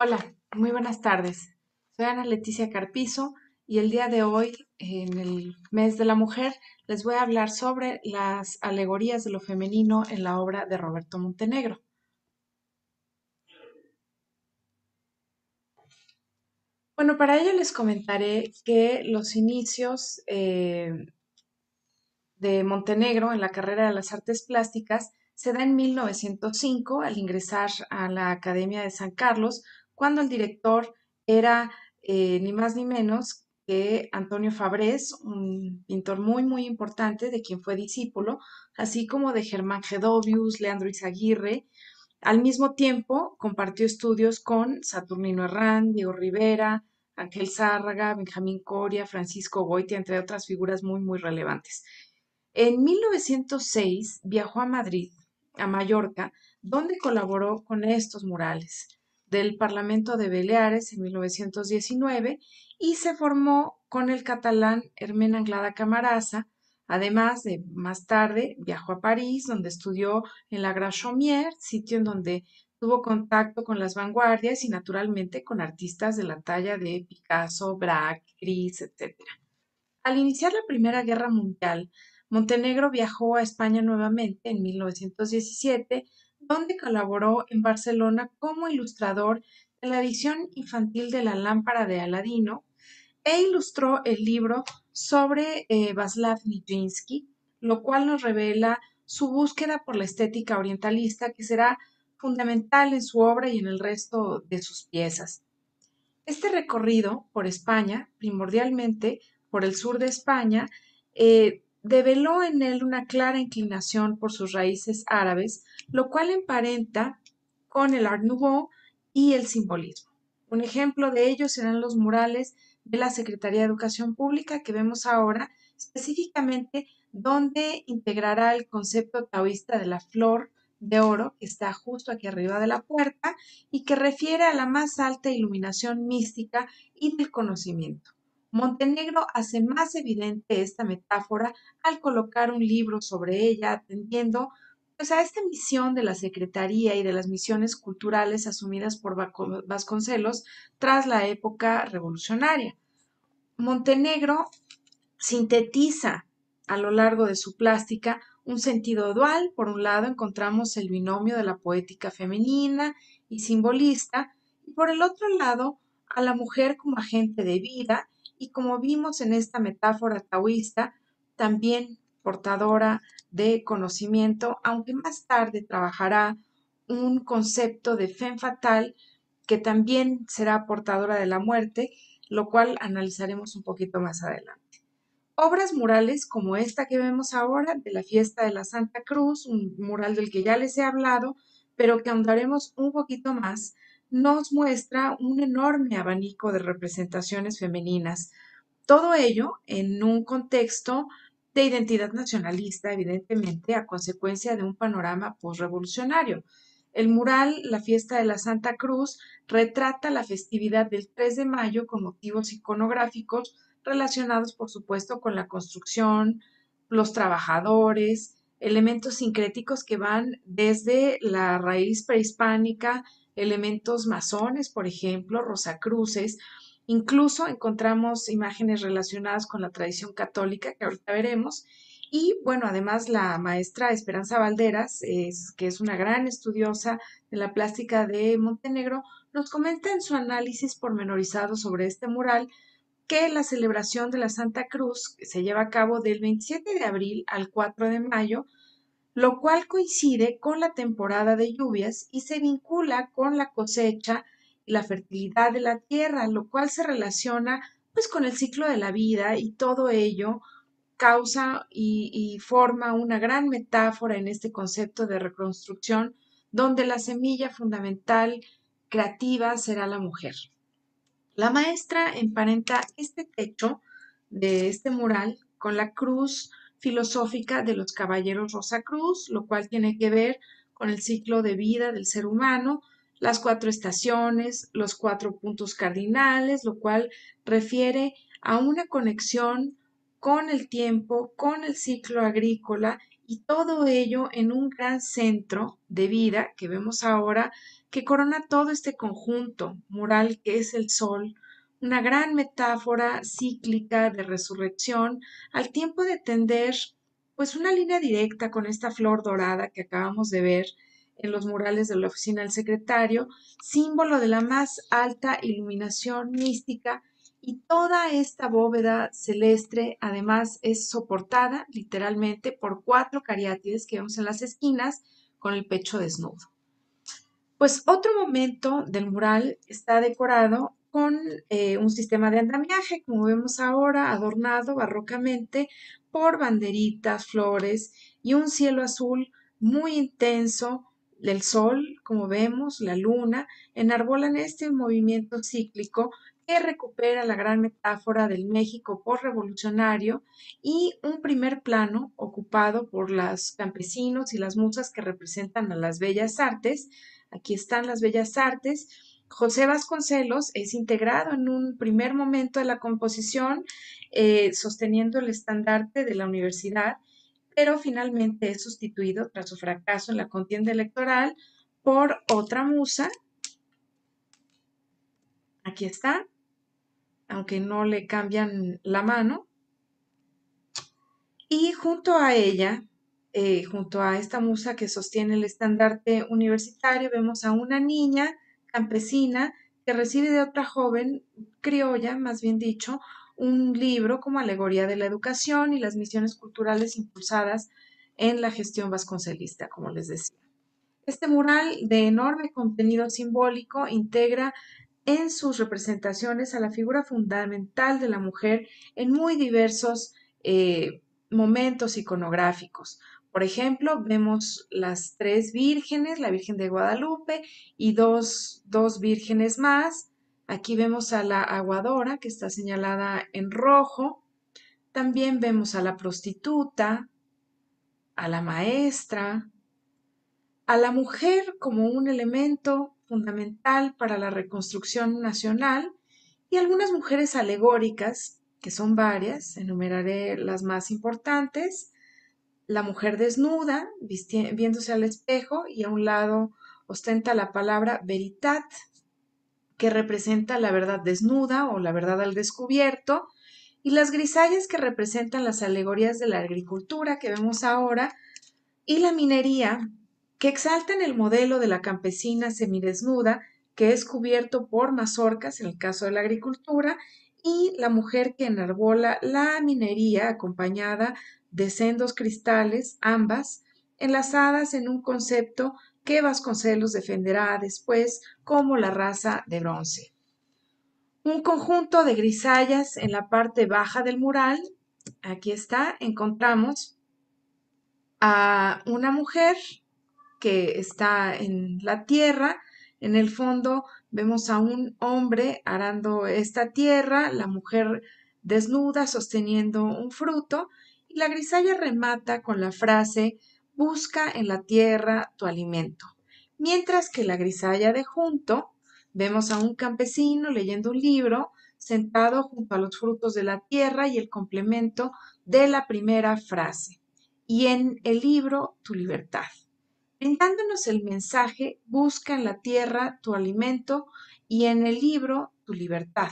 Hola, muy buenas tardes. Soy Ana Leticia Carpizo y el día de hoy, en el mes de la mujer, les voy a hablar sobre las alegorías de lo femenino en la obra de Roberto Montenegro. Bueno, para ello les comentaré que los inicios eh, de Montenegro en la carrera de las artes plásticas se da en 1905 al ingresar a la Academia de San Carlos, cuando el director era eh, ni más ni menos que Antonio Fabrés, un pintor muy, muy importante de quien fue discípulo, así como de Germán Gedovius, Leandro Izaguirre. Al mismo tiempo, compartió estudios con Saturnino Herrán, Diego Rivera, Ángel Zárraga, Benjamín Coria, Francisco Goiti, entre otras figuras muy, muy relevantes. En 1906 viajó a Madrid, a Mallorca, donde colaboró con estos murales del Parlamento de Baleares en 1919 y se formó con el catalán Hermen Anglada Camaraza. Además de más tarde viajó a París, donde estudió en la Grand sitio en donde tuvo contacto con las vanguardias y naturalmente con artistas de la talla de Picasso, Braque, Gris, etc. Al iniciar la Primera Guerra Mundial, Montenegro viajó a España nuevamente en 1917 donde colaboró en Barcelona como ilustrador de la edición infantil de La Lámpara de Aladino e ilustró el libro sobre eh, Vaslav Nijinsky, lo cual nos revela su búsqueda por la estética orientalista que será fundamental en su obra y en el resto de sus piezas. Este recorrido por España, primordialmente por el sur de España, eh, develó en él una clara inclinación por sus raíces árabes, lo cual emparenta con el Art Nouveau y el simbolismo. Un ejemplo de ello serán los murales de la Secretaría de Educación Pública que vemos ahora, específicamente donde integrará el concepto taoísta de la flor de oro que está justo aquí arriba de la puerta y que refiere a la más alta iluminación mística y del conocimiento. Montenegro hace más evidente esta metáfora al colocar un libro sobre ella, atendiendo pues, a esta misión de la Secretaría y de las misiones culturales asumidas por Vasconcelos tras la época revolucionaria. Montenegro sintetiza a lo largo de su plástica un sentido dual. Por un lado encontramos el binomio de la poética femenina y simbolista, y por el otro lado a la mujer como agente de vida y como vimos en esta metáfora taoísta, también portadora de conocimiento, aunque más tarde trabajará un concepto de fe fatal que también será portadora de la muerte, lo cual analizaremos un poquito más adelante. Obras murales como esta que vemos ahora de la fiesta de la Santa Cruz, un mural del que ya les he hablado, pero que ahondaremos un poquito más nos muestra un enorme abanico de representaciones femeninas. Todo ello en un contexto de identidad nacionalista, evidentemente, a consecuencia de un panorama posrevolucionario. El mural La fiesta de la Santa Cruz retrata la festividad del 3 de mayo con motivos iconográficos relacionados, por supuesto, con la construcción, los trabajadores, elementos sincréticos que van desde la raíz prehispánica elementos masones, por ejemplo, rosacruces. Incluso encontramos imágenes relacionadas con la tradición católica, que ahorita veremos. Y bueno, además la maestra Esperanza Valderas, que es una gran estudiosa de la plástica de Montenegro, nos comenta en su análisis pormenorizado sobre este mural que la celebración de la Santa Cruz se lleva a cabo del 27 de abril al 4 de mayo, lo cual coincide con la temporada de lluvias y se vincula con la cosecha y la fertilidad de la tierra, lo cual se relaciona pues con el ciclo de la vida y todo ello causa y, y forma una gran metáfora en este concepto de reconstrucción donde la semilla fundamental creativa será la mujer. La maestra emparenta este techo de este mural con la cruz filosófica de los caballeros Rosa Cruz, lo cual tiene que ver con el ciclo de vida del ser humano, las cuatro estaciones, los cuatro puntos cardinales, lo cual refiere a una conexión con el tiempo, con el ciclo agrícola y todo ello en un gran centro de vida que vemos ahora que corona todo este conjunto moral que es el sol, una gran metáfora cíclica de resurrección, al tiempo de tender pues una línea directa con esta flor dorada que acabamos de ver en los murales de la oficina del secretario, símbolo de la más alta iluminación mística y toda esta bóveda celeste además es soportada literalmente por cuatro cariátides que vemos en las esquinas con el pecho desnudo. Pues otro momento del mural está decorado con eh, un sistema de andamiaje, como vemos ahora, adornado barrocamente por banderitas, flores y un cielo azul muy intenso del sol, como vemos, la luna, enarbolan este movimiento cíclico que recupera la gran metáfora del México postrevolucionario y un primer plano ocupado por los campesinos y las musas que representan a las bellas artes. Aquí están las bellas artes José Vasconcelos es integrado en un primer momento de la composición, eh, sosteniendo el estandarte de la universidad, pero finalmente es sustituido tras su fracaso en la contienda electoral por otra musa. Aquí está, aunque no le cambian la mano. Y junto a ella, eh, junto a esta musa que sostiene el estandarte universitario, vemos a una niña campesina que recibe de otra joven criolla, más bien dicho, un libro como alegoría de la educación y las misiones culturales impulsadas en la gestión vasconcelista, como les decía. Este mural de enorme contenido simbólico integra en sus representaciones a la figura fundamental de la mujer en muy diversos eh, momentos iconográficos. Por ejemplo, vemos las tres vírgenes, la Virgen de Guadalupe y dos, dos vírgenes más. Aquí vemos a la aguadora que está señalada en rojo. También vemos a la prostituta, a la maestra, a la mujer como un elemento fundamental para la reconstrucción nacional y algunas mujeres alegóricas, que son varias, enumeraré las más importantes, la mujer desnuda, viéndose al espejo, y a un lado ostenta la palabra veritat, que representa la verdad desnuda o la verdad al descubierto, y las grisallas que representan las alegorías de la agricultura que vemos ahora, y la minería, que exaltan el modelo de la campesina semidesnuda, que es cubierto por mazorcas en el caso de la agricultura, y la mujer que enarbola la minería acompañada de sendos cristales, ambas, enlazadas en un concepto que Vasconcelos defenderá después como la raza de bronce. Un conjunto de grisallas en la parte baja del mural. Aquí está, encontramos a una mujer que está en la tierra. En el fondo vemos a un hombre arando esta tierra, la mujer desnuda sosteniendo un fruto y la grisalla remata con la frase, busca en la tierra tu alimento. Mientras que la grisalla de junto, vemos a un campesino leyendo un libro, sentado junto a los frutos de la tierra y el complemento de la primera frase. Y en el libro, tu libertad. Brindándonos el mensaje, busca en la tierra tu alimento y en el libro, tu libertad.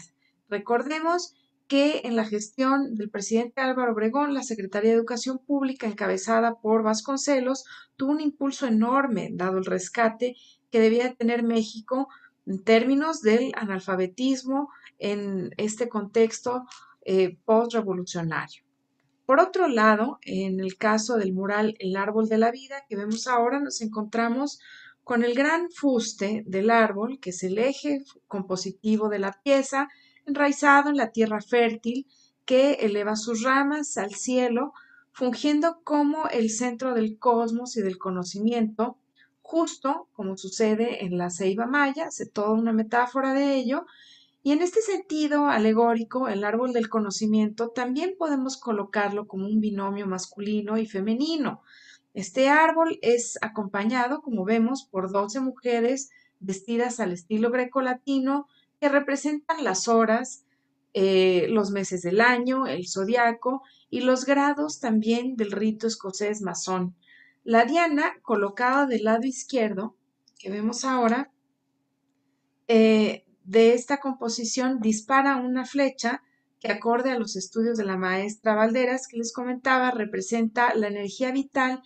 Recordemos que en la gestión del presidente Álvaro Obregón, la Secretaría de Educación Pública, encabezada por Vasconcelos, tuvo un impulso enorme, dado el rescate que debía tener México en términos del analfabetismo en este contexto eh, postrevolucionario. Por otro lado, en el caso del mural El Árbol de la Vida que vemos ahora, nos encontramos con el gran fuste del árbol, que es el eje compositivo de la pieza, enraizado en la tierra fértil, que eleva sus ramas al cielo, fungiendo como el centro del cosmos y del conocimiento, justo como sucede en la ceiba maya, hace toda una metáfora de ello, y en este sentido alegórico, el árbol del conocimiento también podemos colocarlo como un binomio masculino y femenino. Este árbol es acompañado, como vemos, por 12 mujeres vestidas al estilo greco greco-latino que representan las horas, eh, los meses del año, el zodiaco y los grados también del rito escocés masón. La diana, colocada del lado izquierdo, que vemos ahora, eh, de esta composición dispara una flecha que acorde a los estudios de la maestra Valderas que les comentaba representa la energía vital,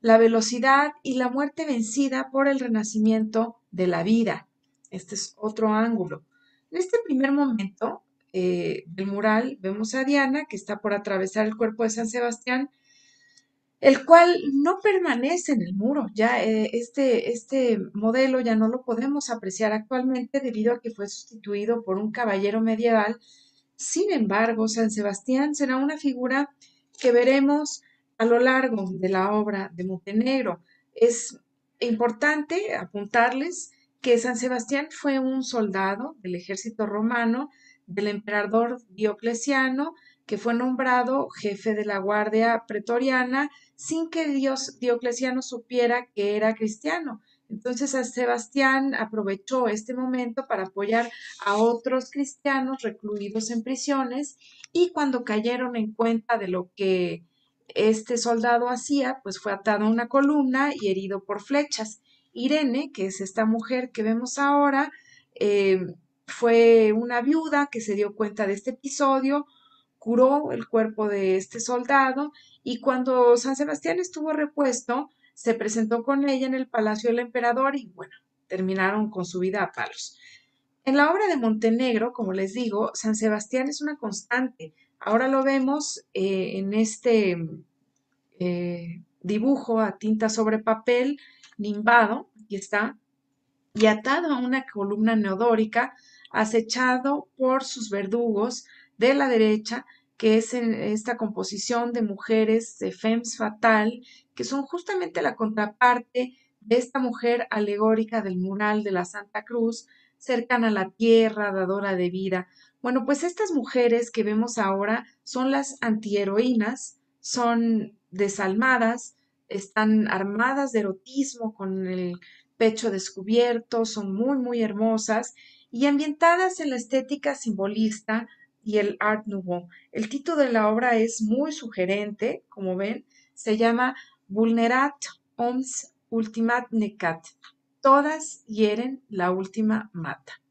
la velocidad y la muerte vencida por el renacimiento de la vida. Este es otro ángulo. En este primer momento eh, del mural vemos a Diana que está por atravesar el cuerpo de San Sebastián, el cual no permanece en el muro. Ya eh, este, este modelo ya no lo podemos apreciar actualmente debido a que fue sustituido por un caballero medieval. Sin embargo, San Sebastián será una figura que veremos a lo largo de la obra de Montenegro. Es importante apuntarles que San Sebastián fue un soldado del ejército romano del emperador Diocleciano, que fue nombrado jefe de la guardia pretoriana sin que Dios Diocleciano supiera que era cristiano. Entonces San Sebastián aprovechó este momento para apoyar a otros cristianos recluidos en prisiones y cuando cayeron en cuenta de lo que este soldado hacía, pues fue atado a una columna y herido por flechas. Irene, que es esta mujer que vemos ahora, eh, fue una viuda que se dio cuenta de este episodio, curó el cuerpo de este soldado y cuando San Sebastián estuvo repuesto, se presentó con ella en el palacio del emperador y bueno, terminaron con su vida a palos. En la obra de Montenegro, como les digo, San Sebastián es una constante. Ahora lo vemos eh, en este eh, dibujo a tinta sobre papel, limbado, aquí está, y atado a una columna neodórica, acechado por sus verdugos de la derecha, que es en esta composición de mujeres de FEMS Fatal, que son justamente la contraparte de esta mujer alegórica del mural de la Santa Cruz, cercana a la tierra, dadora de vida. Bueno, pues estas mujeres que vemos ahora son las antiheroínas, son desalmadas, están armadas de erotismo con el pecho descubierto, son muy, muy hermosas y ambientadas en la estética simbolista y el Art Nouveau. El título de la obra es muy sugerente, como ven, se llama Vulnerat Oms Ultimat Necat. Todas hieren, la última mata.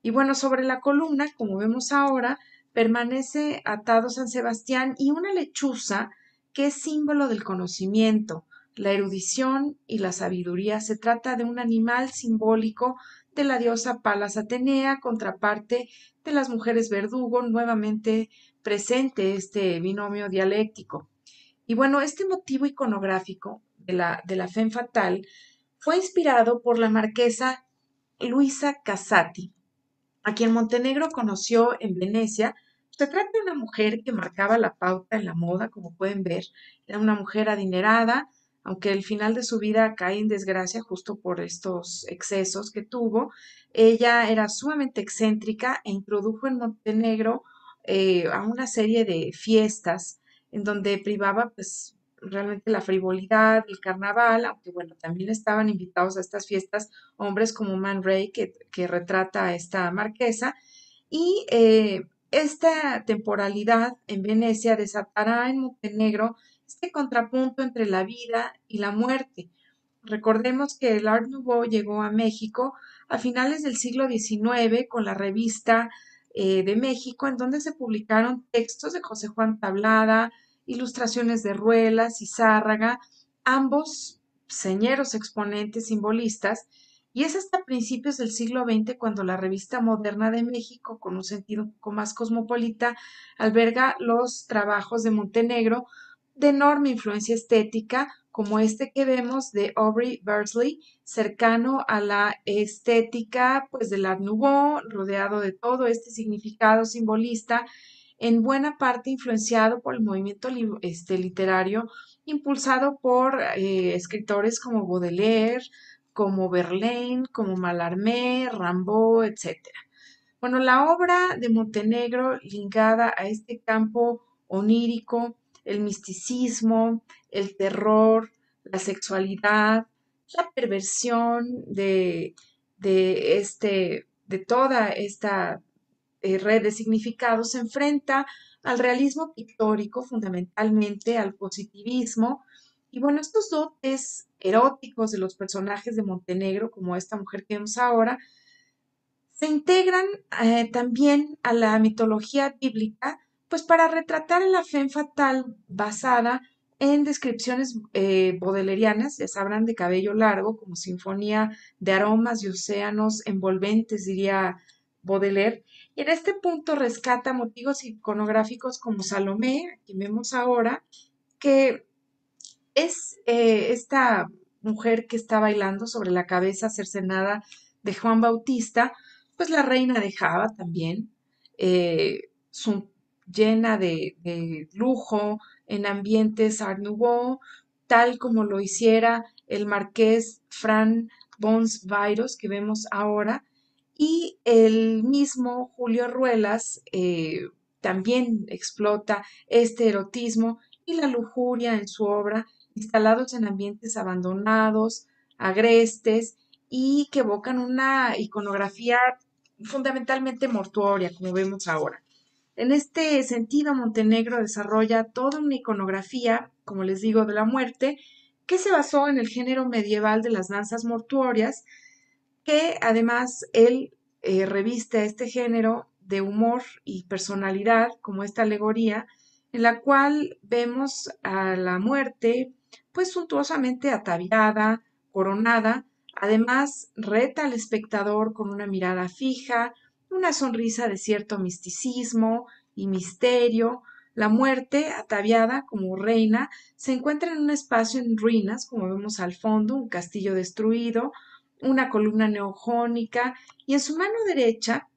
Y bueno, sobre la columna, como vemos ahora, permanece atado San Sebastián y una lechuza que símbolo del conocimiento, la erudición y la sabiduría. Se trata de un animal simbólico de la diosa Palas Atenea, contraparte de las mujeres verdugo, nuevamente presente este binomio dialéctico. Y bueno, este motivo iconográfico de la, de la Fatal fue inspirado por la marquesa Luisa Casati, a quien Montenegro conoció en Venecia se trata de una mujer que marcaba la pauta en la moda, como pueden ver. Era una mujer adinerada, aunque el final de su vida cae en desgracia justo por estos excesos que tuvo. Ella era sumamente excéntrica e introdujo en Montenegro eh, a una serie de fiestas en donde privaba pues realmente la frivolidad, el carnaval, aunque bueno, también estaban invitados a estas fiestas hombres como Man Ray, que, que retrata a esta marquesa, y eh, esta temporalidad en Venecia desatará en Montenegro este contrapunto entre la vida y la muerte. Recordemos que el Art Nouveau llegó a México a finales del siglo XIX con la revista eh, de México, en donde se publicaron textos de José Juan Tablada, ilustraciones de Ruelas y Zárraga, ambos señeros exponentes simbolistas y es hasta principios del siglo XX cuando la revista moderna de México, con un sentido un poco más cosmopolita, alberga los trabajos de Montenegro de enorme influencia estética, como este que vemos de Aubrey Bursley, cercano a la estética pues del Art Nouveau, rodeado de todo este significado simbolista, en buena parte influenciado por el movimiento este, literario impulsado por eh, escritores como Baudelaire, como Verlaine, como Mallarmé, Rambaud, etc. Bueno, la obra de Montenegro ligada a este campo onírico, el misticismo, el terror, la sexualidad, la perversión de, este, toda esta eh, red de significados se enfrenta al realismo pictórico, fundamentalmente al positivismo, y bueno, estos dotes eróticos de los personajes de Montenegro, como esta mujer que vemos ahora, se integran eh, también a la mitología bíblica, pues para retratar la fe fatal basada en descripciones eh, bodelerianas, ya sabrán, de cabello largo, como sinfonía de aromas y océanos envolventes, diría Baudelaire. Y en este punto rescata motivos iconográficos como Salomé, que vemos ahora, que es eh, esta mujer que está bailando sobre la cabeza cercenada de Juan Bautista, pues la reina eh, de Java también, llena de, lujo en ambientes Art tal como lo hiciera el marqués Fran Bons que vemos ahora, y el mismo Julio Ruelas eh, también explota este erotismo y la lujuria en su obra instalados en ambientes abandonados, agrestes y que evocan una iconografía fundamentalmente mortuoria, como vemos ahora. En este sentido, Montenegro desarrolla toda una iconografía, como les digo, de la muerte, que se basó en el género medieval de las danzas mortuorias, que además él eh, reviste este género de humor y personalidad, como esta alegoría, en la cual vemos a la muerte pues suntuosamente ataviada, coronada, además reta al espectador con una mirada fija, una sonrisa de cierto misticismo y misterio. La muerte, ataviada como reina, se encuentra en un espacio en ruinas, como vemos al fondo, un castillo destruido, una columna neojónica, y en su mano derecha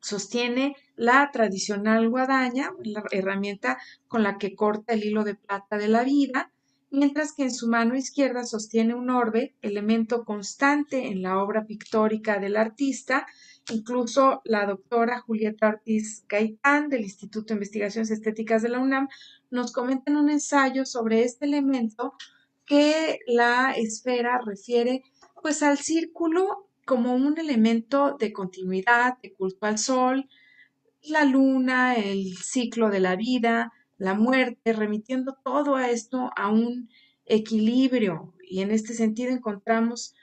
sostiene la tradicional guadaña, la herramienta con la que corta el hilo de plata de la vida, mientras que en su mano izquierda sostiene un orbe, elemento constante en la obra pictórica del artista. Incluso la doctora Julieta Ortiz Gaitán del Instituto de Investigaciones Estéticas de la UNAM nos comenta en un ensayo sobre este elemento que la esfera refiere pues al círculo como un elemento de continuidad, de culto al sol, la luna, el ciclo de la vida, la muerte, remitiendo todo a esto a un equilibrio. Y en este sentido encontramos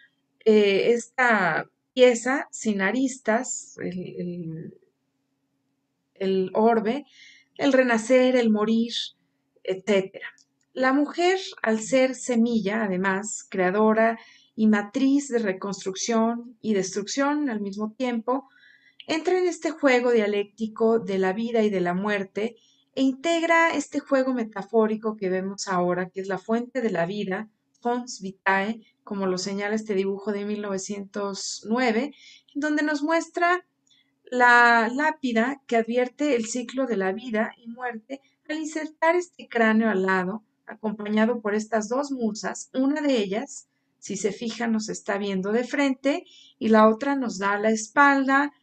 eh, esta pieza sin aristas, el, el orbe, el renacer, el morir, etc. La mujer, al ser semilla, además, creadora y matriz de reconstrucción y destrucción al mismo tiempo, entra en este juego dialéctico de la vida y de la muerte e integra este juego metafórico que vemos ahora, que es la fuente de la vida, Fons Vitae, como lo señala este dibujo de 1909, donde nos muestra la lápida que advierte el ciclo de la vida y muerte al insertar este cráneo al lado, acompañado por estas dos musas, una de ellas, si se fija, nos está viendo de frente y la otra nos da la espalda,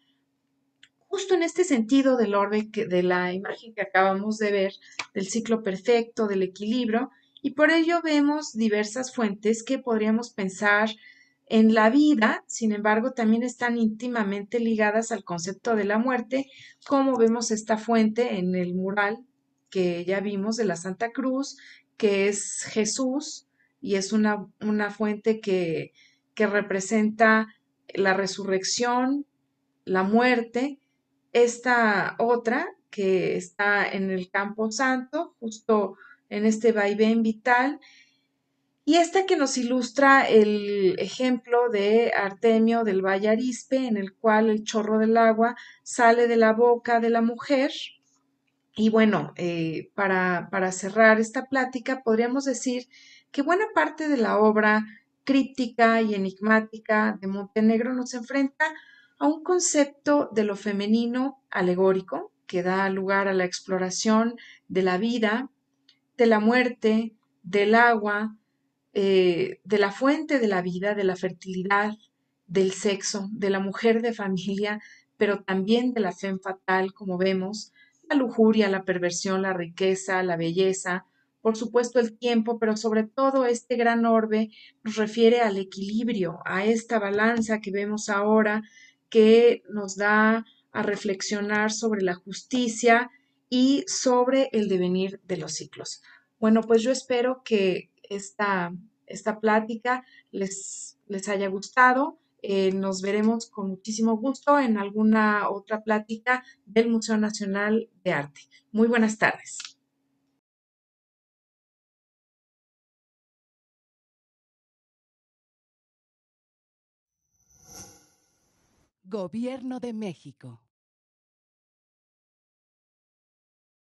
justo en este sentido del orbe, de la imagen que acabamos de ver, del ciclo perfecto, del equilibrio, y por ello vemos diversas fuentes que podríamos pensar en la vida, sin embargo, también están íntimamente ligadas al concepto de la muerte, como vemos esta fuente en el mural que ya vimos de la Santa Cruz, que es Jesús, y es una, fuente que, que representa la resurrección, la muerte, esta otra que está en el Campo Santo, justo en este vaivén vital, y esta que nos ilustra el ejemplo de Artemio del Valle Arispe, en el cual el chorro del agua sale de la boca de la mujer. Y bueno, eh, para, para cerrar esta plática, podríamos decir que buena parte de la obra crítica y enigmática de Montenegro nos enfrenta a un concepto de lo femenino alegórico que da lugar a la exploración de la vida, de la muerte, del agua, eh, de la fuente de la vida, de la fertilidad, del sexo, de la mujer de familia, pero también de la fe fatal, como vemos, la lujuria, la perversión, la riqueza, la belleza, por supuesto el tiempo, pero sobre todo este gran orbe nos refiere al equilibrio, a esta balanza que vemos ahora que nos da a reflexionar sobre la justicia y sobre el devenir de los ciclos. Bueno, pues yo espero que esta, esta plática les, les haya gustado. Eh, nos veremos con muchísimo gusto en alguna otra plática del Museo Nacional de Arte. Muy buenas tardes. Gobierno de México.